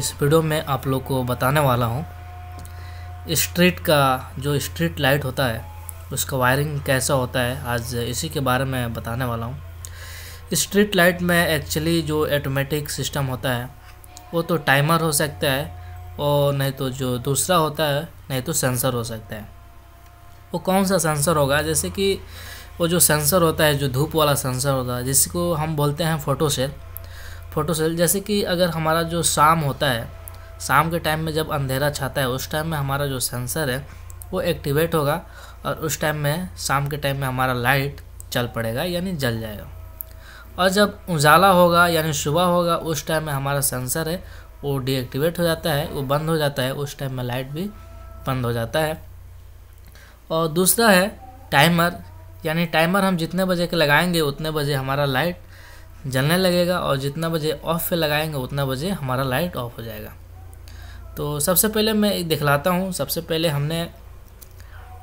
इस वीडियो में आप लोग को बताने वाला हूँ स्ट्रीट का जो स्ट्रीट लाइट होता है उसका वायरिंग कैसा होता है आज इसी के बारे में बताने वाला हूँ स्ट्रीट लाइट में एक्चुअली जो ऑटोमेटिक सिस्टम होता है वो तो टाइमर हो सकता है और नहीं तो जो दूसरा होता है नहीं तो सेंसर हो सकता है वो कौन सा सेंसर होगा जैसे कि वो जो सेंसर होता है जो धूप वाला सेंसर होता है जिसको हम बोलते हैं फोटो सेल फ़ोटो सेल जैसे कि अगर हमारा जो शाम होता है शाम के टाइम में जब अंधेरा छाता है उस टाइम में हमारा जो सेंसर है वो एक्टिवेट होगा और उस टाइम में शाम के टाइम में हमारा लाइट चल पड़ेगा यानी जल जाएगा और जब उजाला होगा यानी सुबह होगा उस टाइम में हमारा सेंसर है वो डीएक्टिवेट हो जाता है वो बंद हो जाता है उस टाइम में लाइट भी बंद हो जाता है और दूसरा है टाइमर यानी टाइमर हम जितने बजे के लगाएंगे उतने बजे हमारा लाइट जलने लगेगा और जितना बजे ऑफ़ पे लगाएंगे उतना बजे हमारा लाइट ऑफ हो जाएगा तो सबसे पहले मैं दिखलाता हूँ सबसे पहले हमने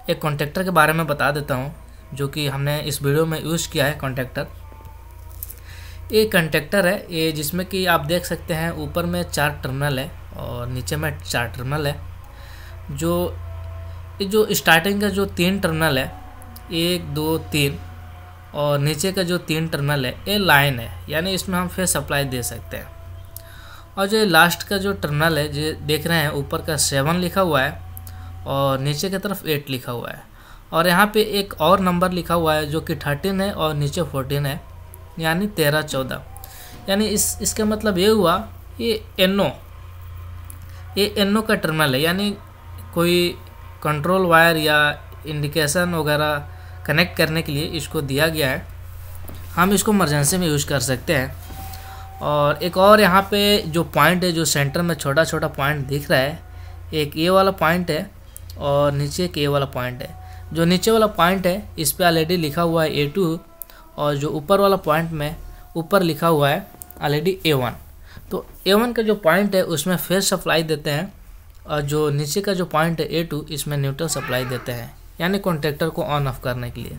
एक कॉन्टेक्टर के बारे में बता देता हूँ जो कि हमने इस वीडियो में यूज़ किया है कॉन्टेक्टर ये कंटेक्टर है ये जिसमें कि आप देख सकते हैं ऊपर में चार टर्मिनल है और नीचे में चार टर्मिनल है जो ये जो स्टार्टिंग का जो तीन टर्मिनल है एक दो तीन और नीचे का जो तीन टर्मिनल है ये लाइन है यानी इसमें हम फेस सप्लाई दे सकते हैं और जो लास्ट का जो टर्मिनल है जो देख रहे हैं ऊपर का सेवन लिखा हुआ है और नीचे की तरफ एट लिखा हुआ है और यहाँ पे एक और नंबर लिखा हुआ है जो कि थर्टीन है और नीचे फोर्टीन है यानी तेरह चौदह यानी इस इसका मतलब ये हुआ ये एनो ये एनो का टर्मिनल है यानी कोई कंट्रोल वायर या इंडिकेशन वगैरह कनेक्ट करने के लिए इसको दिया गया है हम इसको इमरजेंसी में यूज़ कर सकते हैं और एक और यहाँ पे जो पॉइंट है जो सेंटर में छोटा छोटा पॉइंट दिख रहा है एक ये वाला पॉइंट है और नीचे एक ए वाला पॉइंट है जो नीचे वाला पॉइंट है इस पर ऑलरेडी लिखा हुआ है ए टू और जो ऊपर वाला पॉइंट में ऊपर लिखा हुआ है ऑलरेडी ए वन तो ए वन का जो पॉइंट है उसमें फेस सप्लाई देते हैं और जो नीचे का जो पॉइंट है ए टू इसमें न्यूट्रल सप्लाई देते हैं यानी कॉन्ट्रैक्टर को ऑन ऑफ करने के लिए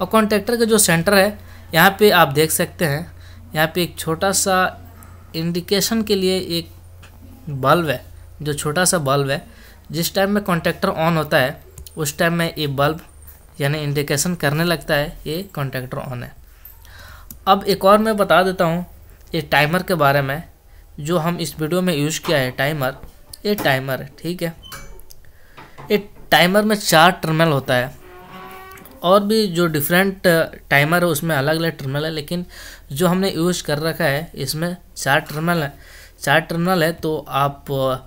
और कॉन्ट्रैक्टर का जो सेंटर है यहाँ पे आप देख सकते हैं यहाँ पे एक छोटा सा इंडिकेशन के लिए एक बल्ब है जो छोटा सा बल्ब है जिस टाइम में कॉन्ट्रैक्टर ऑन होता है उस टाइम में ये बल्ब यानी इंडिकेशन करने लगता है ये कॉन्ट्रैक्टर ऑन है अब एक और मैं बता देता हूँ ये टाइमर के बारे में जो हम इस वीडियो में यूज़ किया है टाइमर ये टाइमर है ठीक है टाइमर में चार टर्मिनल होता है और भी जो डिफरेंट टाइमर uh, है उसमें अलग अलग टर्मिनल है लेकिन जो हमने यूज़ कर रखा है इसमें चार टर्मिनल है चार टर्मिनल है तो आप uh,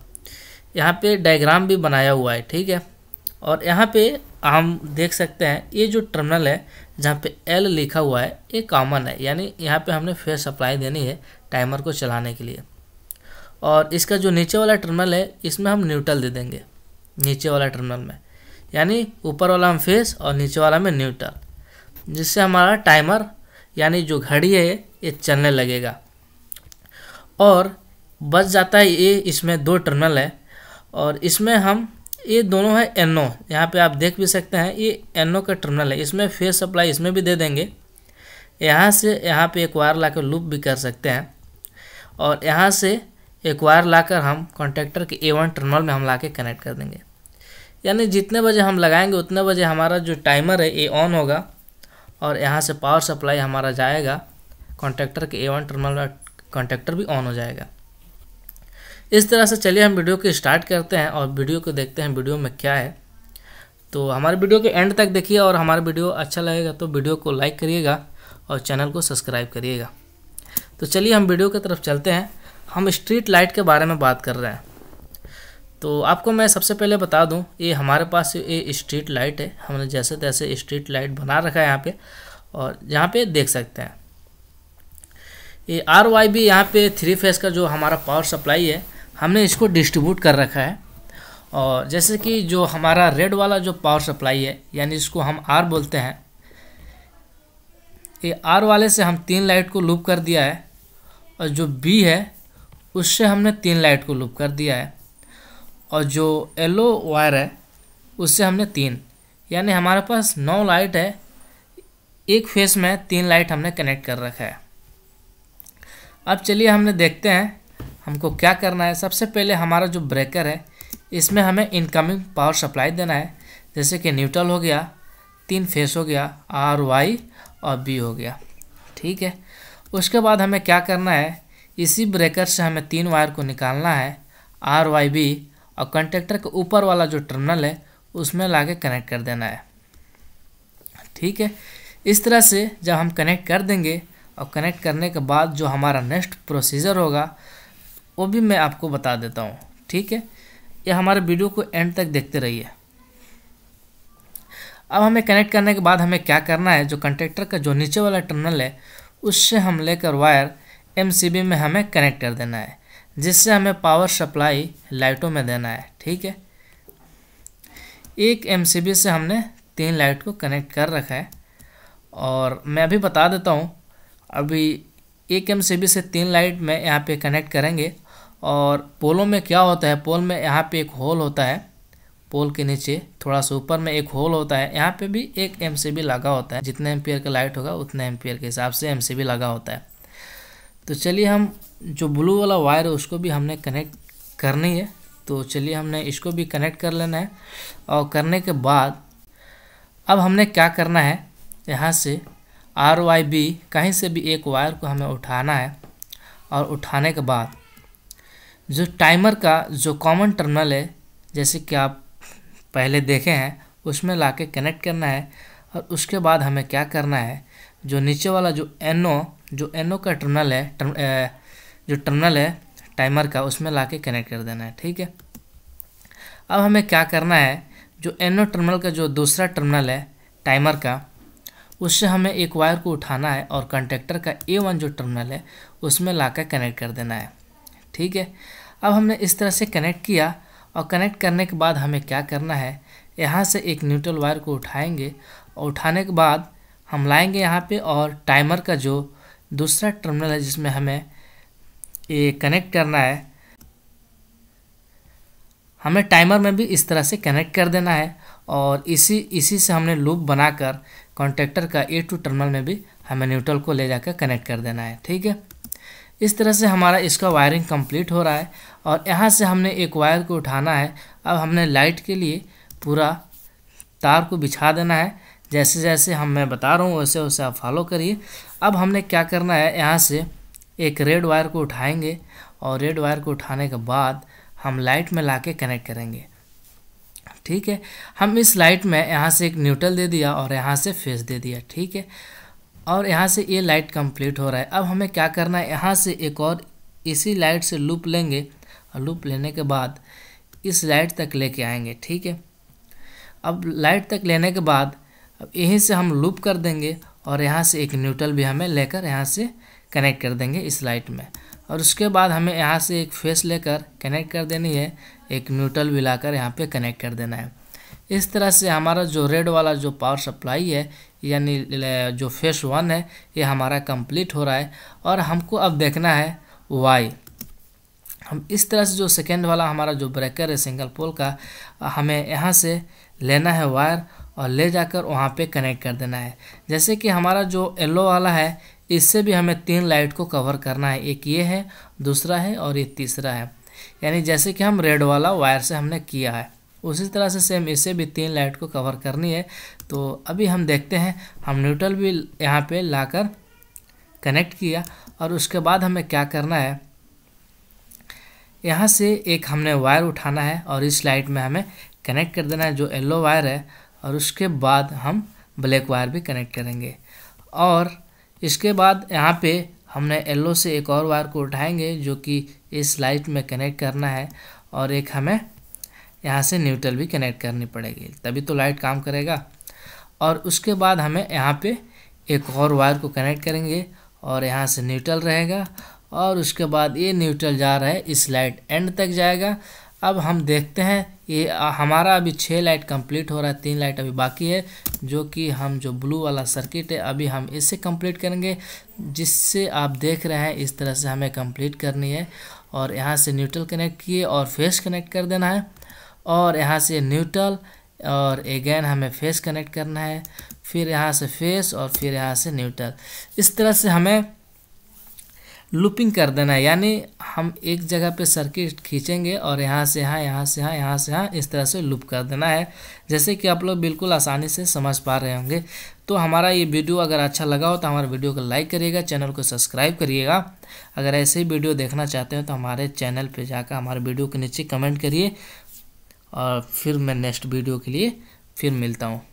यहाँ पे डायग्राम भी बनाया हुआ है ठीक है और यहाँ पे हम देख सकते हैं ये जो टर्मिनल है जहाँ पे एल लिखा हुआ है ये कॉमन है यानी यहाँ पे हमने फेस सप्लाई देनी है टाइमर को चलाने के लिए और इसका जो नीचे वाला टर्मिनल है इसमें हम न्यूट्रल दे देंगे नीचे वाला टर्मिनल में यानी ऊपर वाला हम फेस और नीचे वाला में न्यूट्रल जिससे हमारा टाइमर यानी जो घड़ी है ये चलने लगेगा और बच जाता है ये इसमें दो टर्मिनल है और इसमें हम ये दोनों है एन ओ यहाँ पर आप देख भी सकते हैं ये एन ओ का टर्मिनल है इसमें फेस सप्लाई इसमें भी दे देंगे यहाँ से यहाँ पे एक वायर ला कर लूप भी कर सकते हैं और यहाँ से एक वायर लाकर हम कॉन्टेक्टर के ए वन टर्मिनल में हम ला कनेक्ट कर देंगे यानी जितने बजे हम लगाएंगे उतने बजे हमारा जो टाइमर है ये ऑन होगा और यहाँ से पावर सप्लाई हमारा जाएगा कॉन्टेक्टर के ए वन टर्मिनल में कॉन्टेक्टर भी ऑन हो जाएगा इस तरह से चलिए हम वीडियो को स्टार्ट करते हैं और वीडियो को देखते हैं वीडियो में क्या है तो हमारे वीडियो के एंड तक देखिए और हमारा वीडियो अच्छा लगेगा तो वीडियो को लाइक करिएगा और चैनल को सब्सक्राइब करिएगा तो चलिए हम वीडियो की तरफ चलते हैं हम स्ट्रीट लाइट के बारे में बात कर रहे हैं तो आपको मैं सबसे पहले बता दूं ये हमारे पास ये स्ट्रीट लाइट है हमने जैसे तैसे स्ट्रीट लाइट बना रखा है यहाँ पे और यहाँ पे देख सकते हैं ये आर वाई बी यहाँ पे थ्री फेस का जो हमारा पावर सप्लाई है हमने इसको डिस्ट्रीब्यूट कर रखा है और जैसे कि जो हमारा रेड वाला जो पावर सप्लाई है यानी इसको हम आर बोलते हैं ये आर वाले से हम तीन लाइट को लूप कर दिया है और जो बी है उससे हमने तीन लाइट को लूप कर दिया है और जो येलो वायर है उससे हमने तीन यानी हमारे पास नौ लाइट है एक फेस में तीन लाइट हमने कनेक्ट कर रखा है अब चलिए हमने देखते हैं हमको क्या करना है सबसे पहले हमारा जो ब्रेकर है इसमें हमें इनकमिंग पावर सप्लाई देना है जैसे कि न्यूट्रल हो गया तीन फेस हो गया आर वाई और बी हो गया ठीक है उसके बाद हमें क्या करना है इसी ब्रेकर से हमें तीन वायर को निकालना है आर वाई बी और कंटेक्टर के ऊपर वाला जो टर्मिनल है उसमें के कनेक्ट कर देना है ठीक है इस तरह से जब हम कनेक्ट कर देंगे और कनेक्ट करने के बाद जो हमारा नेक्स्ट प्रोसीजर होगा वो भी मैं आपको बता देता हूँ ठीक है यह हमारे वीडियो को एंड तक देखते रहिए अब हमें कनेक्ट करने के बाद हमें क्या करना है जो कंटेक्टर का जो नीचे वाला टर्मिनल है उससे हम लेकर वायर एम में हमें कनेक्ट कर देना है जिससे हमें पावर सप्लाई लाइटों में देना है ठीक है एक एम से हमने तीन लाइट को कनेक्ट कर रखा है और मैं अभी बता देता हूँ अभी एक एम से तीन लाइट में यहाँ पे कनेक्ट करेंगे और पोलों में क्या होता है पोल में यहाँ पे एक होल होता है पोल के नीचे थोड़ा सा ऊपर में एक होल होता है यहाँ पे भी एक एम लगा होता है जितने एम का लाइट होगा उतने एम के हिसाब से एम लगा होता है तो चलिए हम जो ब्लू वाला वायर है उसको भी हमने कनेक्ट करनी है तो चलिए हमने इसको भी कनेक्ट कर लेना है और करने के बाद अब हमने क्या करना है यहाँ से आर वाई बी कहीं से भी एक वायर को हमें उठाना है और उठाने के बाद जो टाइमर का जो कॉमन टर्मिनल है जैसे कि आप पहले देखे हैं उसमें ला के कनेक्ट करना है और उसके बाद हमें क्या करना है जो नीचे वाला जो एनओ NO, जो एनओ का टर्मिनल है टर्म, ए, जो टर्मिनल है टाइमर का उसमें ला कनेक्ट कर देना है ठीक है अब हमें क्या करना है जो एनओ टर्मिनल का जो दूसरा टर्मिनल है टाइमर का उससे हमें एक वायर को उठाना है और कंटेक्टर का ए वन जो टर्मिनल है उसमें ला कर कनेक्ट कर देना है ठीक है अब हमने इस तरह से कनेक्ट किया और कनेक्ट करने के बाद हमें क्या करना है यहाँ से एक न्यूट्रल वायर को उठाएंगे और उठाने के बाद हम लाएंगे यहाँ पे और टाइमर का जो दूसरा टर्मिनल है जिसमें हमें ये कनेक्ट करना है हमें टाइमर में भी इस तरह से कनेक्ट कर देना है और इसी इसी से हमने लूप बनाकर कॉन्टेक्टर का ए टू टर्मिनल में भी हमें न्यूट्रल को ले जाकर कनेक्ट कर देना है ठीक है इस तरह से हमारा इसका वायरिंग कंप्लीट हो रहा है और यहाँ से हमने एक वायर को उठाना है अब हमने लाइट के लिए पूरा तार को बिछा देना है जैसे जैसे हम मैं बता रहा हूँ वैसे वैसे आप फॉलो करिए अब हमने क्या करना है यहाँ से एक रेड वायर को उठाएंगे और रेड वायर को उठाने के बाद हम लाइट में ला के कनेक्ट करेंगे ठीक है हम इस लाइट में यहाँ से एक न्यूट्रल दे दिया और यहाँ से फेस दे दिया ठीक है और यहाँ से ये लाइट कंप्लीट हो रहा है अब हमें क्या करना है यहाँ से एक और इसी लाइट से लूप लेंगे और लूप लेने के बाद इस लाइट तक लेके आएंगे ठीक है अब लाइट तक लेने के बाद अब यहीं से हम लूप कर देंगे और यहाँ से एक न्यूट्रल भी हमें लेकर यहाँ से कनेक्ट कर देंगे इस लाइट में और उसके बाद हमें यहाँ से एक फेस लेकर कनेक्ट कर देनी है एक न्यूट्रल भी कर यहाँ पर कनेक्ट कर देना है इस तरह से हमारा जो रेड वाला जो पावर सप्लाई है यानी जो फेस वन है ये हमारा कंप्लीट हो रहा है और हमको अब देखना है वाई हम इस तरह से जो सेकेंड वाला हमारा जो ब्रेकर है सिंगल पोल का हमें यहाँ से लेना है वायर और ले जाकर वहाँ पे कनेक्ट कर देना है जैसे कि हमारा जो येलो वाला है इससे भी हमें तीन लाइट को कवर करना है एक ये है दूसरा है और ये तीसरा है यानी जैसे कि हम रेड वाला वायर से हमने किया है उसी तरह से सेम इससे भी तीन लाइट को कवर करनी है तो अभी हम देखते हैं हम न्यूट्रल भी यहाँ ला कर कनेक्ट किया और उसके बाद हमें क्या करना है यहाँ से एक हमने वायर उठाना है और इस लाइट में हमें कनेक्ट कर देना है जो येलो वायर है और उसके बाद हम ब्लैक वायर भी कनेक्ट करेंगे और इसके बाद यहाँ पे हमने येल्लो से एक और वायर को उठाएंगे जो कि इस लाइट में कनेक्ट करना है और एक हमें यहाँ से न्यूट्रल भी कनेक्ट करनी पड़ेगी तभी तो लाइट काम करेगा और उसके बाद हमें यहाँ पे एक और वायर को कनेक्ट करेंगे और यहाँ से न्यूट्रल रहेगा और उसके बाद ये न्यूट्रल जा रहा है इस लाइट एंड तक जाएगा अब हम देखते हैं ये हमारा अभी छः लाइट कंप्लीट हो रहा है तीन लाइट अभी बाकी है जो कि हम जो ब्लू वाला सर्किट है अभी हम इससे कंप्लीट करेंगे जिससे आप देख रहे हैं इस तरह से हमें कंप्लीट करनी है और यहाँ से न्यूट्रल कनेक्ट किए और फेस कनेक्ट कर देना है और यहाँ से न्यूट्रल और अगेन हमें फेस कनेक्ट करना है फिर यहाँ से फेस और फिर यहाँ से न्यूट्रल इस तरह से हमें लूपिंग कर देना है यानी हम एक जगह पे सर्किट खींचेंगे और यहाँ से यहाँ यहाँ से यहाँ यहाँ से यहाँ इस तरह से लूप कर देना है जैसे कि आप लोग बिल्कुल आसानी से समझ पा रहे होंगे तो हमारा ये वीडियो अगर अच्छा लगा हो तो हमारे वीडियो को लाइक करिएगा चैनल को सब्सक्राइब करिएगा अगर ऐसे ही वीडियो देखना चाहते हो तो हमारे चैनल पर जाकर हमारे वीडियो के नीचे कमेंट करिए और फिर मैं नेक्स्ट वीडियो के लिए फिर मिलता हूँ